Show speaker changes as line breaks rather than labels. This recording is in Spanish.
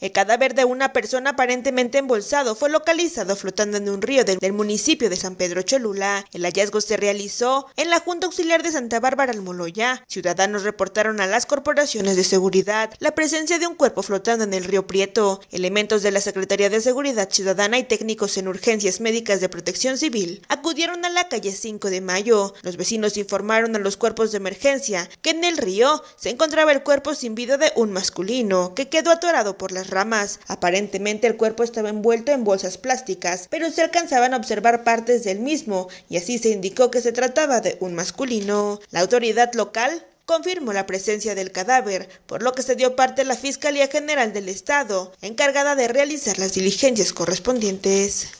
El cadáver de una persona aparentemente embolsado fue localizado flotando en un río del, municipio de San Pedro Cholula. El hallazgo se realizó en la Junta Auxiliar de Santa Bárbara Moloya. Ciudadanos reportaron a las corporaciones de seguridad la presencia de un cuerpo flotando en el río Prieto. Elementos de la Secretaría de Seguridad Ciudadana y técnicos en urgencias médicas de protección civil acudieron a la calle 5 de Mayo. Los vecinos informaron a los cuerpos de emergencia que en el río se encontraba el cuerpo sin vida de un masculino que quedó atorado por las ramas. Aparentemente el cuerpo estaba envuelto en bolsas plásticas, pero se alcanzaban a observar partes del mismo y así se indicó que se trataba de un masculino. La autoridad local confirmó la presencia del cadáver, por lo que se dio parte a la Fiscalía General del Estado, encargada de realizar las diligencias correspondientes.